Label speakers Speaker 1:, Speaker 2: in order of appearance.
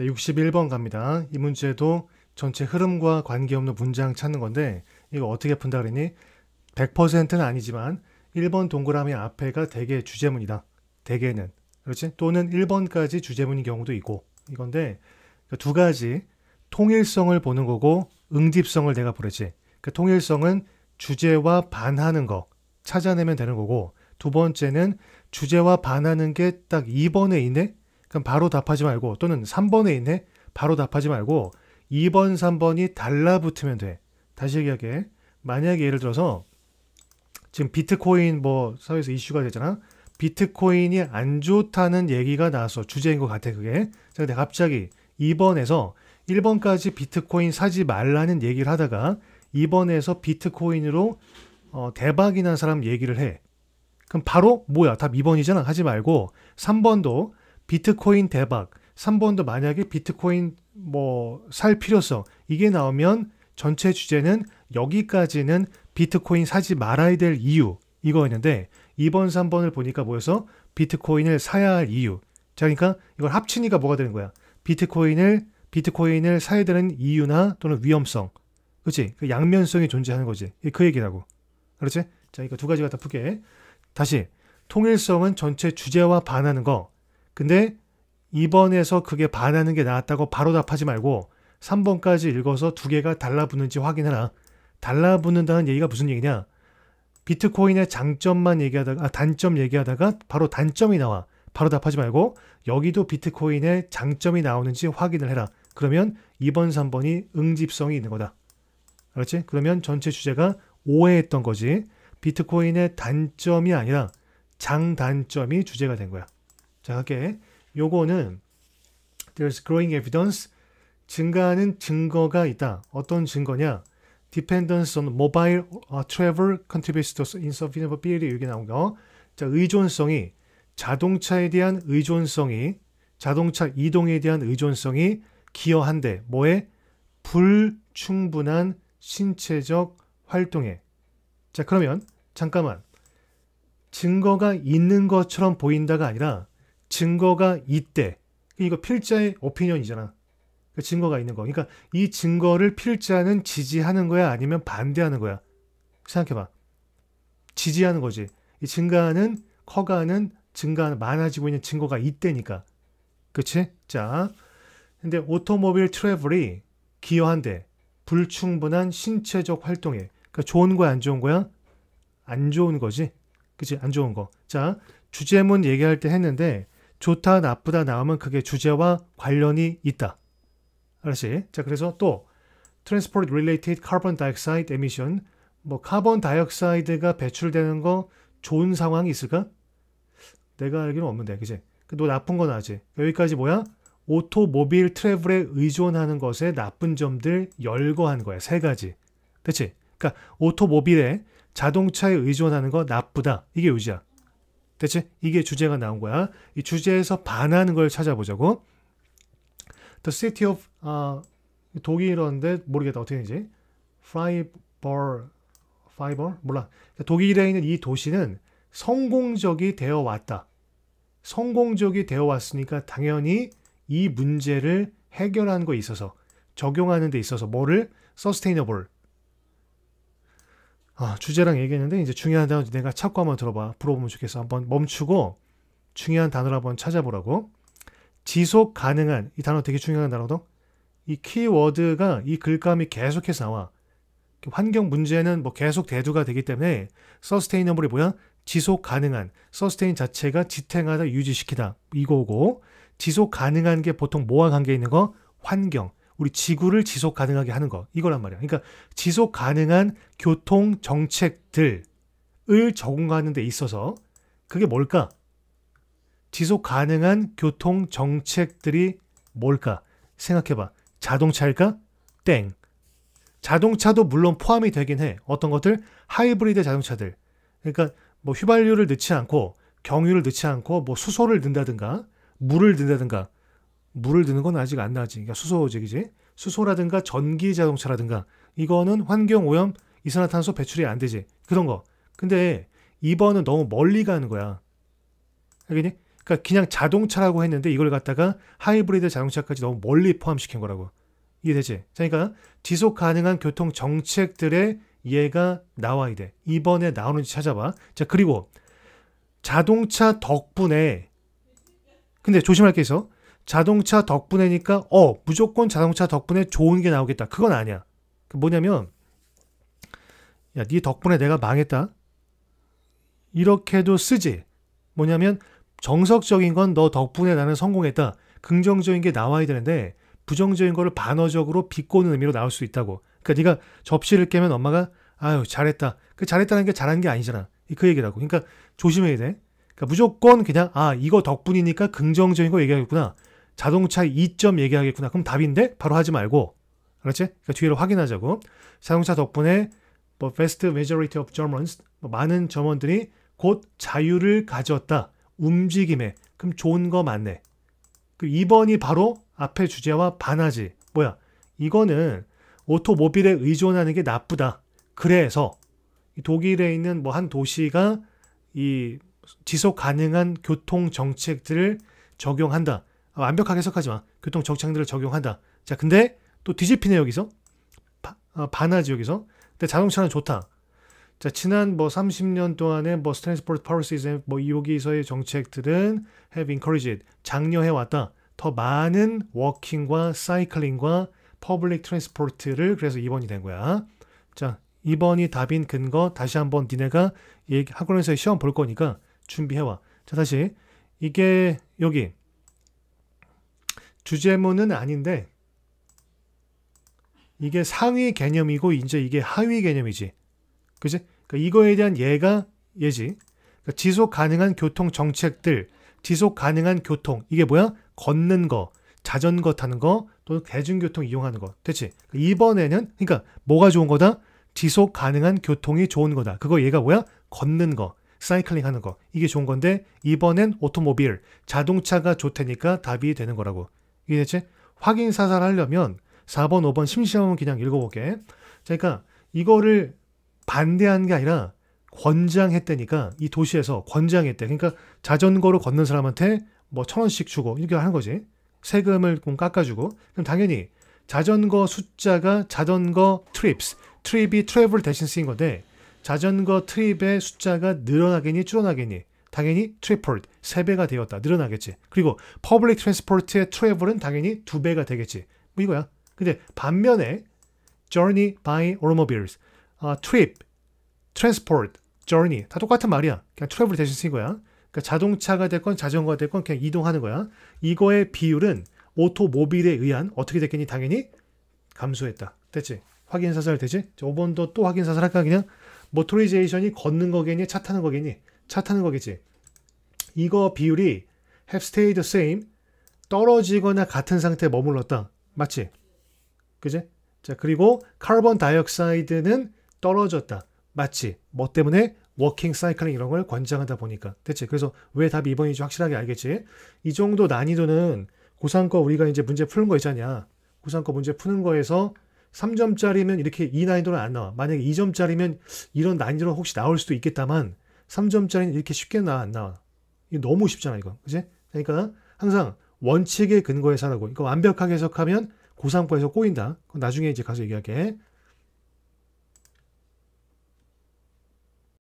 Speaker 1: 자, 61번 갑니다. 이 문제도 전체 흐름과 관계없는 문장 찾는 건데 이거 어떻게 푼다 그러니 100%는 아니지만 1번 동그라미 앞에가 대개 주제문이다. 대개는. 그렇지? 또는 1번까지 주제문인 경우도 있고 이건데 그러니까 두 가지 통일성을 보는 거고 응집성을 내가 보르지그 그러니까 통일성은 주제와 반하는 거 찾아내면 되는 거고 두 번째는 주제와 반하는 게 딱 2번에 있네? 그럼 바로 답하지 말고 또는 3번에 있네? 바로 답하지 말고 2번, 3번이 달라붙으면 돼. 다시 얘기하게. 만약에 예를 들어서 지금 비트코인 뭐 사회에서 이슈가 되잖아. 비트코인이 안 좋다는 얘기가 나왔어. 주제인 것 같아, 그게. 근데 갑자기 2번에서 1번까지 비트코인 사지 말라는 얘기를 하다가 2번에서 비트코인으로 어, 대박이 난 사람 얘기를 해. 그럼 바로 뭐야? 답 2번이잖아. 하지 말고 3번도 비트코인 대박, 3번도 만약에 비트코인 뭐 살 필요성 이게 나오면 전체 주제는 여기까지는 비트코인 사지 말아야 될 이유 이거였는데 2번, 3번을 보니까 모여서 비트코인을 사야 할 이유. 자, 그러니까 이걸 합치니까 뭐가 되는 거야? 비트코인을 비트코인을 사야 되는 이유나 또는 위험성. 그치그 양면성이 존재하는 거지. 그 얘기라고. 그렇지? 자, 이거 두 가지가 다 풀게. 다시 통일성은 전체 주제와 반하는 거. 근데 2번에서 그게 반하는 게나았다고 바로 답하지 말고 3번까지 읽어서 두 개가 달라붙는지 확인해라. 달라붙는다는 얘기가 무슨 얘기냐? 비트코인의 장점만 얘기하다가 아, 단점 얘기하다가 바로 단점이 나와. 바로 답하지 말고 여기도 비트코인의 장점이 나오는지 확인을 해라. 그러면 2번, 3번이 응집성이 있는 거다. 알았지? 그러면 전체 주제가 오해했던 거지. 비트코인의 단점이 아니라 장단점이 주제가 된 거야. 자, 할게. 요거는 there's growing evidence 증가하는 증거가 있다. 어떤 증거냐? dependence on mobile uh, travel contributes to insufficiency 여기 나온 거. 자, 의존성이 자동차에 대한 의존성이 자동차 이동에 대한 의존성이 기여한데 뭐에 불충분한 신체적 활동에. 자, 그러면 잠깐만. 증거가 있는 것처럼 보인다가 아니라 증거가 있대. 그러니까 이거 필자의 오피니언이잖아. 그 증거가 있는 거. 그러니까 이 증거를 필자는 지지하는 거야 아니면 반대하는 거야. 생각해봐. 지지하는 거지. 이 증가는 커가는 증가는 많아지고 있는 증거가 있대니까. 그치? 자, 근데 오토모빌 트래블이 기여한데 불충분한 신체적 활동에 그러니까 좋은 거야 안 좋은 거야? 안 좋은 거지. 그치? 안 좋은 거. 자, 주제문 얘기할 때 했는데 좋다 나쁘다 나오면 그게 주제와 관련이 있다. 알았지? 자 그래서 또 transport related carbon dioxide emission 뭐 카본 다이옥사이드가 배출되는 거 좋은 상황이 있을까? 내가 알기로는 없는데 그지? 너 그 나쁜 건 아지? 그러니까 여기까지 뭐야? 오토모빌 트래블에 의존하는 것에 나쁜 점들 열거한 거야 세 가지 그치? 그러니까 오토모빌에 자동차에 의존하는 거 나쁘다 이게 요지야 대체 이게 주제가 나온 거야. 이 주제에서 반하는 걸 찾아보자고. The city of 아, 독일어인데 모르겠다 어떻게 되지? Fiber, Fiber 몰라. 그러니까 독일에 있는 이 도시는 성공적이 되어 왔다. 성공적이 되어 왔으니까 당연히 이 문제를 해결하는 거에 있어서 적용하는 데 있어서 뭐를 서스테이너블 아, 주제랑 얘기했는데 이제 중요한 단어 내가 찾고 한번 들어봐. 물어보면 좋겠어. 한번 멈추고 중요한 단어를 한번 찾아보라고. 지속 가능한 이 단어 되게 중요한 단어거든. 이 키워드가 이 글감이 계속해서 나와. 환경 문제는 뭐 계속 대두가 되기 때문에 서스테이너블이 뭐야? 지속 가능한. 서스테인 자체가 지탱하다 유지시키다 이거고 지속 가능한 게 보통 뭐와 관계 있는 거? 환경. 우리 지구를 지속 가능하게 하는 거 이거란 말이야. 그러니까 지속 가능한 교통 정책들을 적용하는 데 있어서 그게 뭘까? 지속 가능한 교통 정책들이 뭘까? 생각해봐. 자동차일까? 땡. 자동차도 물론 포함이 되긴 해. 어떤 것들? 하이브리드 자동차들. 그러니까 뭐 휘발유를 넣지 않고 경유를 넣지 않고 뭐 수소를 넣는다든가 물을 넣는다든가 물을 드는 건 아직 안 나왔지. 그러니까 수소지기지. 수소라든가 전기 자동차라든가 이거는 환경 오염 이산화탄소 배출이 안 되지. 그런 거. 근데 이번은 너무 멀리 가는 거야. 알겠니? 그러니까 그냥 자동차라고 했는데 이걸 갖다가 하이브리드 자동차까지 너무 멀리 포함시킨 거라고. 이해되지? 그러니까 지속 가능한 교통 정책들의 얘가 나와야 돼. 이번에 나오는지 찾아봐. 자, 그리고 자동차 덕분에 근데 조심할 게 있어. 자동차 덕분에니까 어 무조건 자동차 덕분에 좋은 게 나오겠다. 그건 아니야. 그 뭐냐면 야, 네 덕분에 내가 망했다. 이렇게도 쓰지. 뭐냐면 정석적인 건 너 덕분에 나는 성공했다. 긍정적인 게 나와야 되는데 부정적인 거를 반어적으로 비꼬는 의미로 나올 수 있다고. 그러니까 네가 접시를 깨면 엄마가 아유 잘했다. 그 잘했다는 게 잘한 게 아니잖아. 그 얘기라고. 그러니까 조심해야 돼. 그러니까 무조건 그냥 아 이거 덕분이니까 긍정적인 거 얘기하겠구나. 자동차 이점 얘기하겠구나. 그럼 답인데 바로 하지 말고 그렇지? 그러니까 뒤를 확인하자고. 자동차 덕분에 뭐 vast majority of Germans 뭐 많은 점원들이 곧 자유를 가졌다. 움직임에 그럼 좋은 거 맞네. 그 2번이 바로 앞의 주제와 반하지. 뭐야? 이거는 오토모빌에 의존하는 게 나쁘다. 그래서 독일에 있는 뭐 한 도시가 이 지속 가능한 교통 정책들을 적용한다. 아, 완벽하게 해석하지만 교통 정책들을 적용한다. 자, 근데 또 뒤집히네 여기서 바, 어, 반하지 여기서. 근데 자동차는 좋다. 자, 지난 뭐 30년 동안의 뭐 트랜스포트 파워시즌 뭐 여기서의 정책들은 have encouraged 장려해 왔다. 더 많은 워킹과 사이클링과 퍼블릭 트랜스포트를 그래서 2번이 된 거야. 자, 2번이 답인 근거 다시 한번 니네가 학원에서 시험 볼 거니까 준비해 와. 자, 다시 이게 여기 주제문은 아닌데 이게 상위 개념이고 이제 이게 하위 개념이지. 그지? 그러니까 이거에 대한 예가 예지. 그러니까 지속 가능한 교통 정책들, 지속 가능한 교통 이게 뭐야? 걷는 거, 자전거 타는 거 또는 대중교통 이용하는 거. 대체 그러니까 이번에는 그러니까 뭐가 좋은 거다? 지속 가능한 교통이 좋은 거다. 그거 얘가 뭐야? 걷는 거. 사이클링 하는 거. 이게 좋은 건데 이번엔 오토모빌 자동차가 좋다니까 답이 되는 거라고. 이게 대체 확인 사살하려면 4번, 5번 심심하면 그냥 읽어보게. 그러니까 이거를 반대한 게 아니라 권장했다니까 이 도시에서 권장했대. 그러니까 자전거로 걷는 사람한테 뭐 천 원씩 주고 이렇게 하는 거지. 세금을 좀 깎아주고. 그럼 당연히 자전거 숫자가 자전거 트립스, 트립이 트래블 대신 쓰인 건데 자전거 트립의 숫자가 늘어나겠니 줄어나겠니 당연히 트리폴드 3배가 되었다. 늘어나겠지. 그리고 퍼블릭 트랜스포트의 트래블은 당연히 2배가 되겠지. 뭐 이거야. 근데 반면에 journey by automobiles, 아, trip, transport, journey 다 똑같은 말이야. 그냥 트래블이 대신 쓴 거야. 그러니까 자동차가 됐건 자전거가 됐건 그냥 이동하는 거야. 이거의 비율은 오토모빌에 의한 어떻게 됐겠니? 당연히 감소했다. 됐지? 확인 사살 되지? 5번도 또 확인 사살 할까 그냥? 모토리제이션이 걷는 거겠니? 차 타는 거겠니? 차 타는 거겠지. 이거 비율이 have stayed same 떨어지거나 같은 상태에 머물렀다. 맞지? 그지? 자, 그리고 카본 다이옥사이드는 떨어졌다. 맞지? 뭐 때문에? 워킹 사이클링 이런 걸 권장하다 보니까. 대체 그래서 왜 답이 2번인지 확실하게 알겠지? 이 정도 난이도는 고상거 우리가 이제 문제 푸는 거 있잖냐. 고상거 문제 푸는 거에서 3점짜리면 이렇게 이 난이도는 안 나와. 만약에 2점짜리면 이런 난이도는 혹시 나올 수도 있겠다만 3점짜리는 이렇게 쉽게 나안 나와. 이거 너무 쉽잖아, 이거. 그지? 그러니까 항상 원칙에 근거해서 하라고. 이거 완벽하게 해석하면 고상과에서 꼬인다. 나중에 이제 가서 얘기할게.